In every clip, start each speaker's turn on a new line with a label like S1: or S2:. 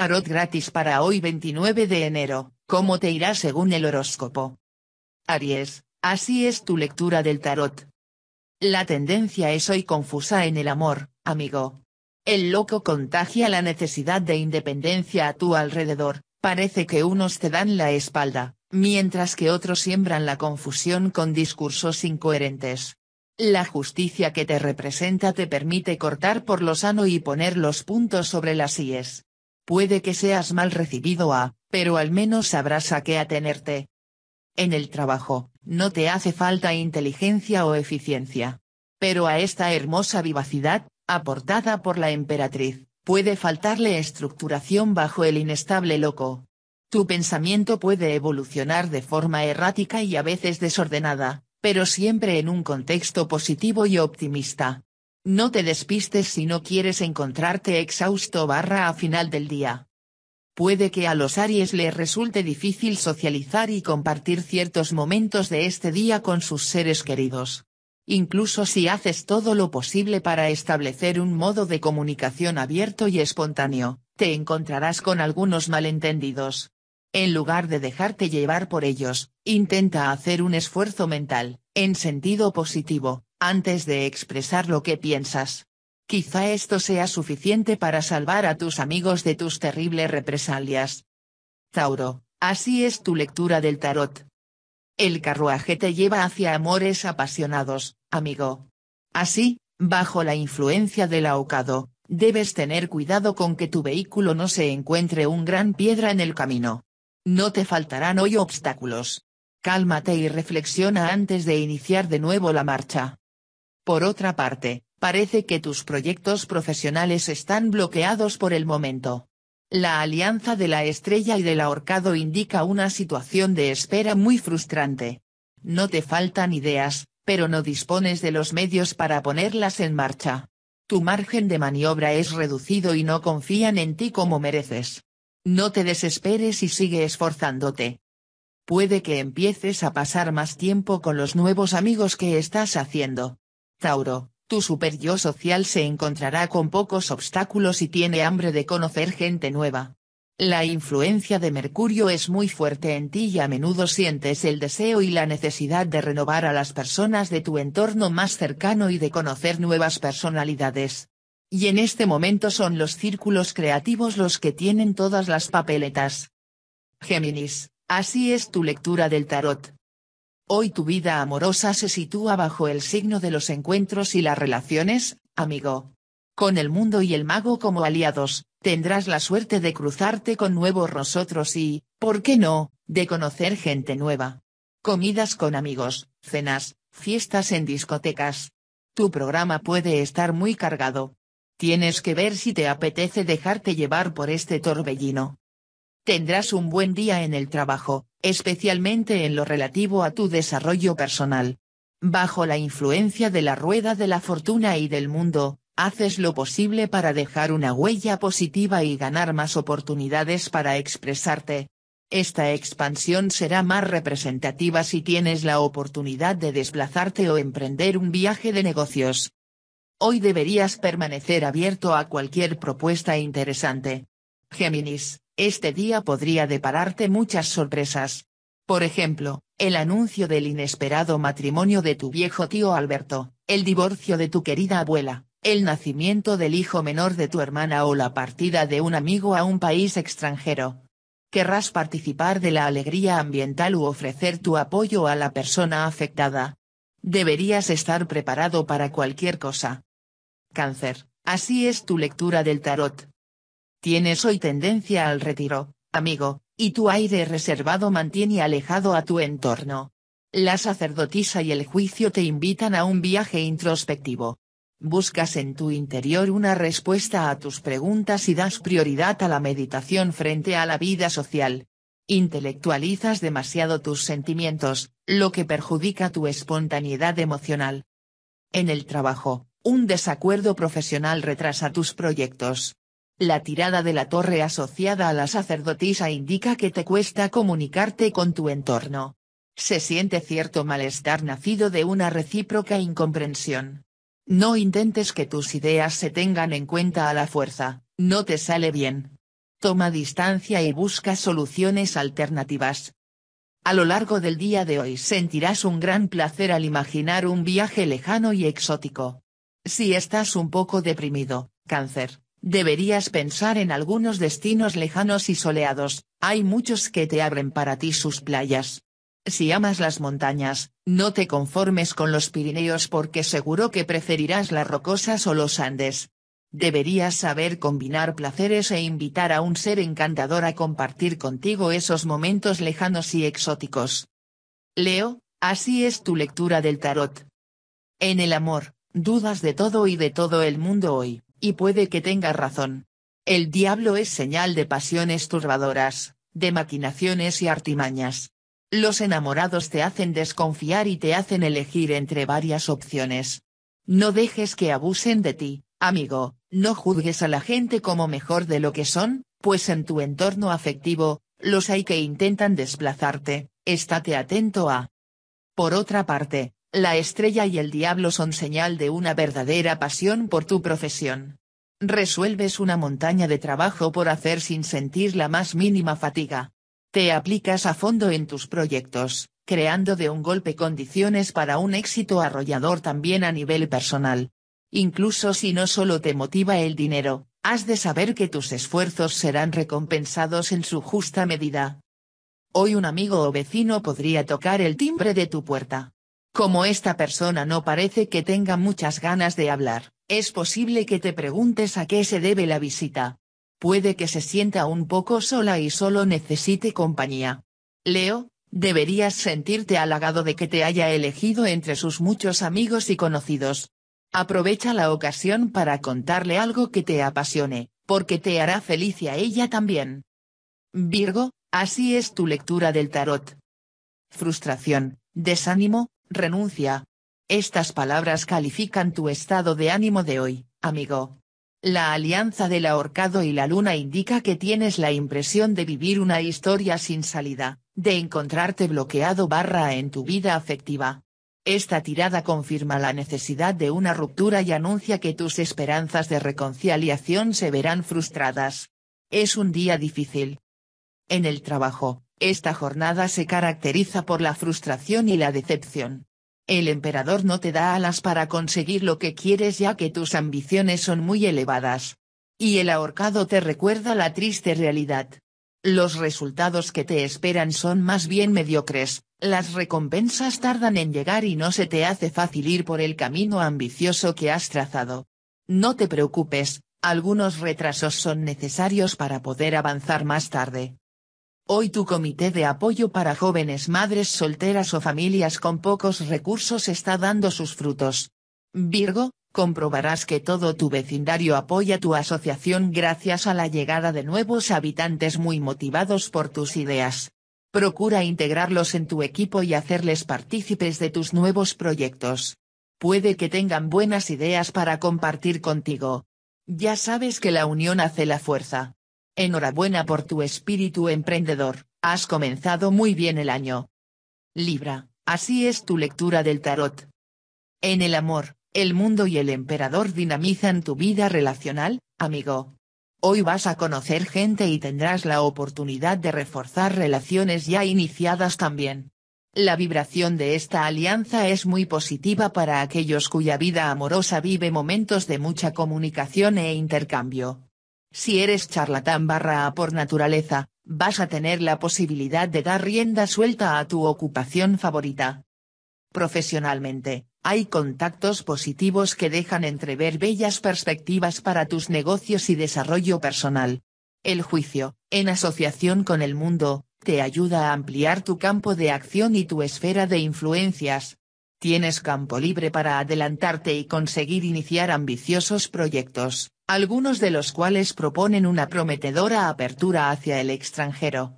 S1: Tarot gratis para hoy 29 de enero, ¿cómo te irá según el horóscopo? Aries, así es tu lectura del tarot. La tendencia es hoy confusa en el amor, amigo. El loco contagia la necesidad de independencia a tu alrededor, parece que unos te dan la espalda, mientras que otros siembran la confusión con discursos incoherentes. La justicia que te representa te permite cortar por lo sano y poner los puntos sobre las IES. Puede que seas mal recibido a, pero al menos sabrás a qué atenerte. En el trabajo, no te hace falta inteligencia o eficiencia. Pero a esta hermosa vivacidad, aportada por la emperatriz, puede faltarle estructuración bajo el inestable loco. Tu pensamiento puede evolucionar de forma errática y a veces desordenada, pero siempre en un contexto positivo y optimista. No te despistes si no quieres encontrarte exhausto barra a final del día. Puede que a los Aries les resulte difícil socializar y compartir ciertos momentos de este día con sus seres queridos. Incluso si haces todo lo posible para establecer un modo de comunicación abierto y espontáneo, te encontrarás con algunos malentendidos. En lugar de dejarte llevar por ellos, intenta hacer un esfuerzo mental, en sentido positivo, antes de expresar lo que piensas. Quizá esto sea suficiente para salvar a tus amigos de tus terribles represalias. Tauro, así es tu lectura del tarot. El carruaje te lleva hacia amores apasionados, amigo. Así, bajo la influencia del ahocado, debes tener cuidado con que tu vehículo no se encuentre un gran piedra en el camino. No te faltarán hoy obstáculos. Cálmate y reflexiona antes de iniciar de nuevo la marcha. Por otra parte, parece que tus proyectos profesionales están bloqueados por el momento. La alianza de la estrella y del ahorcado indica una situación de espera muy frustrante. No te faltan ideas, pero no dispones de los medios para ponerlas en marcha. Tu margen de maniobra es reducido y no confían en ti como mereces. No te desesperes y sigue esforzándote. Puede que empieces a pasar más tiempo con los nuevos amigos que estás haciendo. Tauro, tu super yo social se encontrará con pocos obstáculos y tiene hambre de conocer gente nueva. La influencia de Mercurio es muy fuerte en ti y a menudo sientes el deseo y la necesidad de renovar a las personas de tu entorno más cercano y de conocer nuevas personalidades. Y en este momento son los círculos creativos los que tienen todas las papeletas. Géminis, así es tu lectura del tarot. Hoy tu vida amorosa se sitúa bajo el signo de los encuentros y las relaciones, amigo. Con el mundo y el mago como aliados, tendrás la suerte de cruzarte con nuevos nosotros y, ¿por qué no?, de conocer gente nueva. Comidas con amigos, cenas, fiestas en discotecas. Tu programa puede estar muy cargado. Tienes que ver si te apetece dejarte llevar por este torbellino. Tendrás un buen día en el trabajo, especialmente en lo relativo a tu desarrollo personal. Bajo la influencia de la rueda de la fortuna y del mundo, haces lo posible para dejar una huella positiva y ganar más oportunidades para expresarte. Esta expansión será más representativa si tienes la oportunidad de desplazarte o emprender un viaje de negocios. Hoy deberías permanecer abierto a cualquier propuesta interesante. Géminis, este día podría depararte muchas sorpresas. Por ejemplo, el anuncio del inesperado matrimonio de tu viejo tío Alberto, el divorcio de tu querida abuela, el nacimiento del hijo menor de tu hermana o la partida de un amigo a un país extranjero. Querrás participar de la alegría ambiental u ofrecer tu apoyo a la persona afectada. Deberías estar preparado para cualquier cosa. Cáncer, así es tu lectura del tarot. Tienes hoy tendencia al retiro, amigo, y tu aire reservado mantiene alejado a tu entorno. La sacerdotisa y el juicio te invitan a un viaje introspectivo. Buscas en tu interior una respuesta a tus preguntas y das prioridad a la meditación frente a la vida social. Intelectualizas demasiado tus sentimientos, lo que perjudica tu espontaneidad emocional. En el trabajo, un desacuerdo profesional retrasa tus proyectos. La tirada de la torre asociada a la sacerdotisa indica que te cuesta comunicarte con tu entorno. Se siente cierto malestar nacido de una recíproca incomprensión. No intentes que tus ideas se tengan en cuenta a la fuerza, no te sale bien. Toma distancia y busca soluciones alternativas. A lo largo del día de hoy sentirás un gran placer al imaginar un viaje lejano y exótico. Si estás un poco deprimido, cáncer, Deberías pensar en algunos destinos lejanos y soleados, hay muchos que te abren para ti sus playas. Si amas las montañas, no te conformes con los Pirineos porque seguro que preferirás las rocosas o los Andes. Deberías saber combinar placeres e invitar a un ser encantador a compartir contigo esos momentos lejanos y exóticos. Leo, así es tu lectura del tarot. En el amor, dudas de todo y de todo el mundo hoy. Y puede que tenga razón. El diablo es señal de pasiones turbadoras, de maquinaciones y artimañas. Los enamorados te hacen desconfiar y te hacen elegir entre varias opciones. No dejes que abusen de ti, amigo, no juzgues a la gente como mejor de lo que son, pues en tu entorno afectivo, los hay que intentan desplazarte, estate atento a. Por otra parte, la estrella y el diablo son señal de una verdadera pasión por tu profesión. Resuelves una montaña de trabajo por hacer sin sentir la más mínima fatiga. Te aplicas a fondo en tus proyectos, creando de un golpe condiciones para un éxito arrollador también a nivel personal. Incluso si no solo te motiva el dinero, has de saber que tus esfuerzos serán recompensados en su justa medida. Hoy un amigo o vecino podría tocar el timbre de tu puerta. Como esta persona no parece que tenga muchas ganas de hablar, es posible que te preguntes a qué se debe la visita. Puede que se sienta un poco sola y solo necesite compañía. Leo, deberías sentirte halagado de que te haya elegido entre sus muchos amigos y conocidos. Aprovecha la ocasión para contarle algo que te apasione, porque te hará feliz y a ella también. Virgo, así es tu lectura del tarot. Frustración, desánimo, renuncia. Estas palabras califican tu estado de ánimo de hoy, amigo. La alianza del ahorcado y la luna indica que tienes la impresión de vivir una historia sin salida, de encontrarte bloqueado barra en tu vida afectiva. Esta tirada confirma la necesidad de una ruptura y anuncia que tus esperanzas de reconciliación se verán frustradas. Es un día difícil. En el trabajo, esta jornada se caracteriza por la frustración y la decepción. El emperador no te da alas para conseguir lo que quieres ya que tus ambiciones son muy elevadas. Y el ahorcado te recuerda la triste realidad. Los resultados que te esperan son más bien mediocres, las recompensas tardan en llegar y no se te hace fácil ir por el camino ambicioso que has trazado. No te preocupes, algunos retrasos son necesarios para poder avanzar más tarde. Hoy tu comité de apoyo para jóvenes madres solteras o familias con pocos recursos está dando sus frutos. Virgo, comprobarás que todo tu vecindario apoya tu asociación gracias a la llegada de nuevos habitantes muy motivados por tus ideas. Procura integrarlos en tu equipo y hacerles partícipes de tus nuevos proyectos. Puede que tengan buenas ideas para compartir contigo. Ya sabes que la unión hace la fuerza. Enhorabuena por tu espíritu emprendedor, has comenzado muy bien el año. Libra, así es tu lectura del tarot. En el amor, el mundo y el emperador dinamizan tu vida relacional, amigo. Hoy vas a conocer gente y tendrás la oportunidad de reforzar relaciones ya iniciadas también. La vibración de esta alianza es muy positiva para aquellos cuya vida amorosa vive momentos de mucha comunicación e intercambio. Si eres charlatán barra a por naturaleza, vas a tener la posibilidad de dar rienda suelta a tu ocupación favorita. Profesionalmente, hay contactos positivos que dejan entrever bellas perspectivas para tus negocios y desarrollo personal. El juicio, en asociación con el mundo, te ayuda a ampliar tu campo de acción y tu esfera de influencias, Tienes campo libre para adelantarte y conseguir iniciar ambiciosos proyectos, algunos de los cuales proponen una prometedora apertura hacia el extranjero.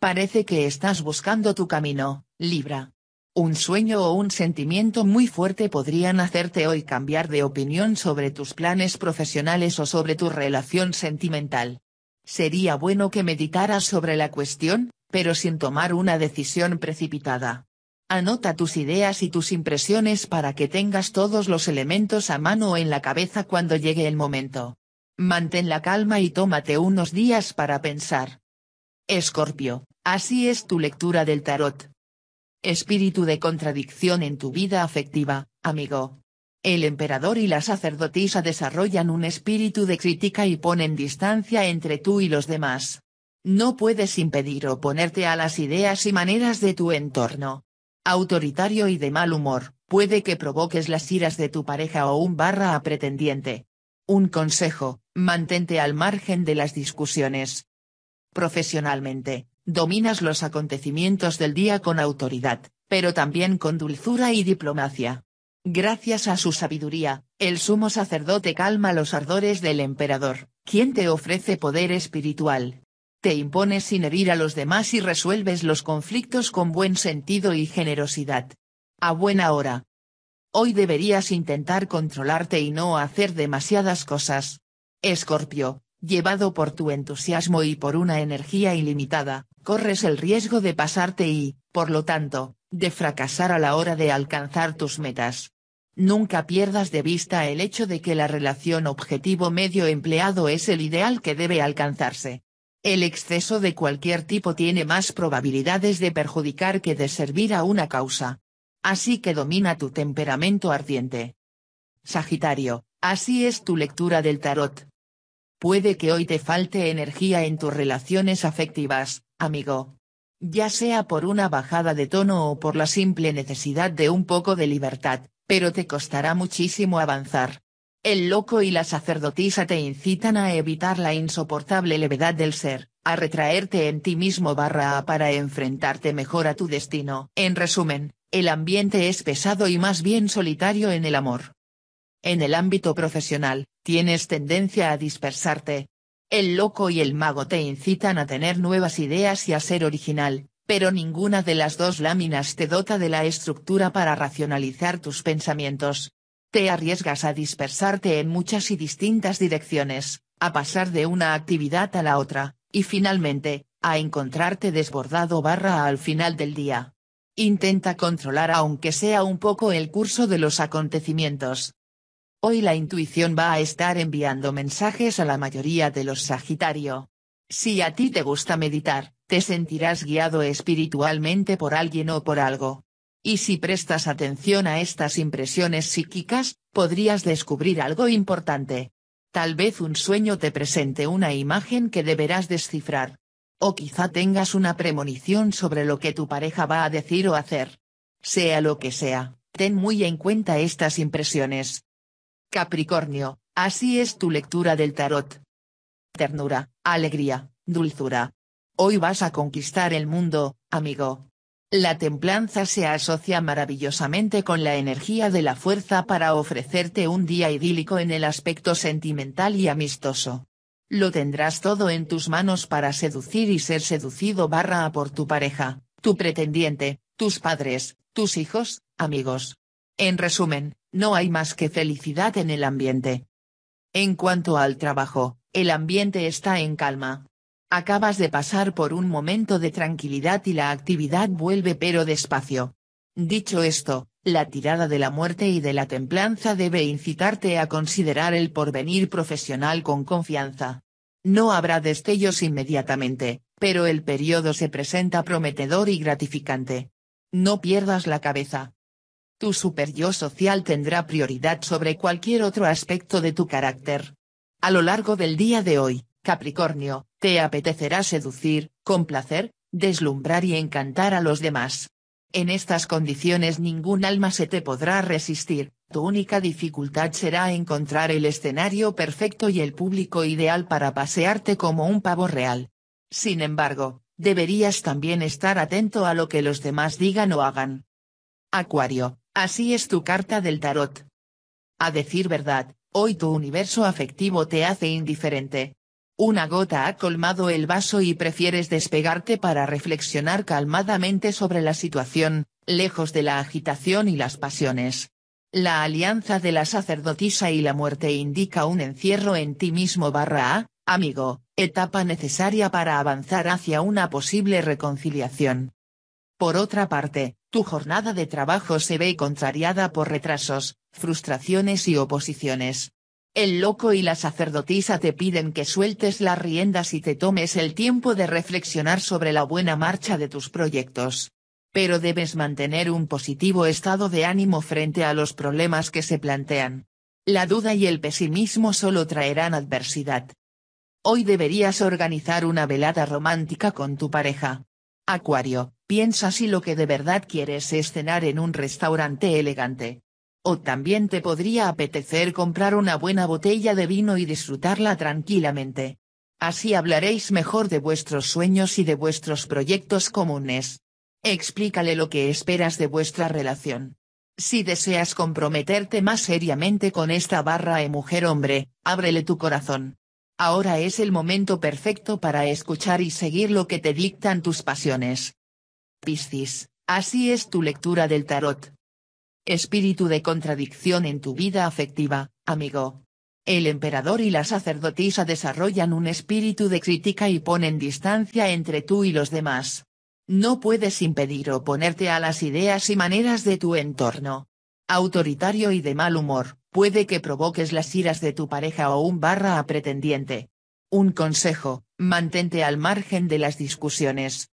S1: Parece que estás buscando tu camino, Libra. Un sueño o un sentimiento muy fuerte podrían hacerte hoy cambiar de opinión sobre tus planes profesionales o sobre tu relación sentimental. Sería bueno que meditaras sobre la cuestión, pero sin tomar una decisión precipitada. Anota tus ideas y tus impresiones para que tengas todos los elementos a mano en la cabeza cuando llegue el momento. Mantén la calma y tómate unos días para pensar. Escorpio, así es tu lectura del tarot. Espíritu de contradicción en tu vida afectiva, amigo. El emperador y la sacerdotisa desarrollan un espíritu de crítica y ponen distancia entre tú y los demás. No puedes impedir oponerte a las ideas y maneras de tu entorno, autoritario y de mal humor, puede que provoques las iras de tu pareja o un barra a pretendiente. Un consejo, mantente al margen de las discusiones. Profesionalmente, dominas los acontecimientos del día con autoridad, pero también con dulzura y diplomacia. Gracias a su sabiduría, el sumo sacerdote calma los ardores del emperador, quien te ofrece poder espiritual, te impones sin herir a los demás y resuelves los conflictos con buen sentido y generosidad. A buena hora. Hoy deberías intentar controlarte y no hacer demasiadas cosas. Escorpio, llevado por tu entusiasmo y por una energía ilimitada, corres el riesgo de pasarte y, por lo tanto, de fracasar a la hora de alcanzar tus metas. Nunca pierdas de vista el hecho de que la relación objetivo medio empleado es el ideal que debe alcanzarse. El exceso de cualquier tipo tiene más probabilidades de perjudicar que de servir a una causa. Así que domina tu temperamento ardiente. Sagitario, así es tu lectura del tarot. Puede que hoy te falte energía en tus relaciones afectivas, amigo. Ya sea por una bajada de tono o por la simple necesidad de un poco de libertad, pero te costará muchísimo avanzar el loco y la sacerdotisa te incitan a evitar la insoportable levedad del ser, a retraerte en ti mismo barra a para enfrentarte mejor a tu destino. En resumen, el ambiente es pesado y más bien solitario en el amor. En el ámbito profesional, tienes tendencia a dispersarte. El loco y el mago te incitan a tener nuevas ideas y a ser original, pero ninguna de las dos láminas te dota de la estructura para racionalizar tus pensamientos, te arriesgas a dispersarte en muchas y distintas direcciones, a pasar de una actividad a la otra, y finalmente, a encontrarte desbordado barra al final del día. Intenta controlar aunque sea un poco el curso de los acontecimientos. Hoy la intuición va a estar enviando mensajes a la mayoría de los Sagitario. Si a ti te gusta meditar, te sentirás guiado espiritualmente por alguien o por algo. Y si prestas atención a estas impresiones psíquicas, podrías descubrir algo importante. Tal vez un sueño te presente una imagen que deberás descifrar. O quizá tengas una premonición sobre lo que tu pareja va a decir o hacer. Sea lo que sea, ten muy en cuenta estas impresiones. Capricornio, así es tu lectura del tarot. Ternura, alegría, dulzura. Hoy vas a conquistar el mundo, amigo. La templanza se asocia maravillosamente con la energía de la fuerza para ofrecerte un día idílico en el aspecto sentimental y amistoso. Lo tendrás todo en tus manos para seducir y ser seducido barra por tu pareja, tu pretendiente, tus padres, tus hijos, amigos. En resumen, no hay más que felicidad en el ambiente. En cuanto al trabajo, el ambiente está en calma, Acabas de pasar por un momento de tranquilidad y la actividad vuelve pero despacio. Dicho esto, la tirada de la muerte y de la templanza debe incitarte a considerar el porvenir profesional con confianza. No habrá destellos inmediatamente, pero el periodo se presenta prometedor y gratificante. No pierdas la cabeza. Tu super-yo social tendrá prioridad sobre cualquier otro aspecto de tu carácter. A lo largo del día de hoy, Capricornio, te apetecerá seducir, complacer, deslumbrar y encantar a los demás. En estas condiciones ningún alma se te podrá resistir, tu única dificultad será encontrar el escenario perfecto y el público ideal para pasearte como un pavo real. Sin embargo, deberías también estar atento a lo que los demás digan o hagan. Acuario, así es tu carta del tarot. A decir verdad, hoy tu universo afectivo te hace indiferente, una gota ha colmado el vaso y prefieres despegarte para reflexionar calmadamente sobre la situación, lejos de la agitación y las pasiones. La alianza de la sacerdotisa y la muerte indica un encierro en ti mismo barra A, amigo, etapa necesaria para avanzar hacia una posible reconciliación. Por otra parte, tu jornada de trabajo se ve contrariada por retrasos, frustraciones y oposiciones el loco y la sacerdotisa te piden que sueltes las riendas y te tomes el tiempo de reflexionar sobre la buena marcha de tus proyectos. Pero debes mantener un positivo estado de ánimo frente a los problemas que se plantean. La duda y el pesimismo solo traerán adversidad. Hoy deberías organizar una velada romántica con tu pareja. Acuario, piensa si lo que de verdad quieres es cenar en un restaurante elegante. O también te podría apetecer comprar una buena botella de vino y disfrutarla tranquilamente. Así hablaréis mejor de vuestros sueños y de vuestros proyectos comunes. Explícale lo que esperas de vuestra relación. Si deseas comprometerte más seriamente con esta barra e mujer-hombre, ábrele tu corazón. Ahora es el momento perfecto para escuchar y seguir lo que te dictan tus pasiones. Piscis, así es tu lectura del tarot. Espíritu de contradicción en tu vida afectiva, amigo. El emperador y la sacerdotisa desarrollan un espíritu de crítica y ponen distancia entre tú y los demás. No puedes impedir oponerte a las ideas y maneras de tu entorno. Autoritario y de mal humor, puede que provoques las iras de tu pareja o un barra a pretendiente. Un consejo, mantente al margen de las discusiones.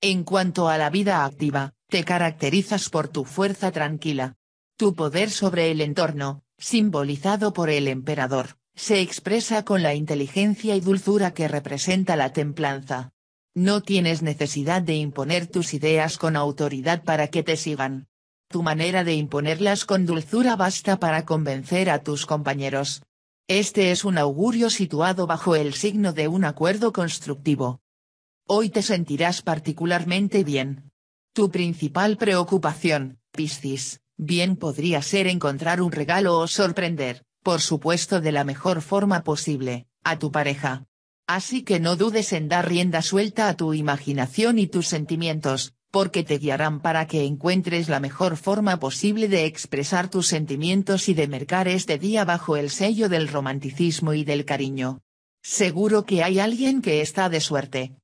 S1: En cuanto a la vida activa, te caracterizas por tu fuerza tranquila. Tu poder sobre el entorno, simbolizado por el emperador, se expresa con la inteligencia y dulzura que representa la templanza. No tienes necesidad de imponer tus ideas con autoridad para que te sigan. Tu manera de imponerlas con dulzura basta para convencer a tus compañeros. Este es un augurio situado bajo el signo de un acuerdo constructivo. Hoy te sentirás particularmente bien, tu principal preocupación, Piscis, bien podría ser encontrar un regalo o sorprender, por supuesto de la mejor forma posible, a tu pareja. Así que no dudes en dar rienda suelta a tu imaginación y tus sentimientos, porque te guiarán para que encuentres la mejor forma posible de expresar tus sentimientos y de mercar este día bajo el sello del romanticismo y del cariño. Seguro que hay alguien que está de suerte,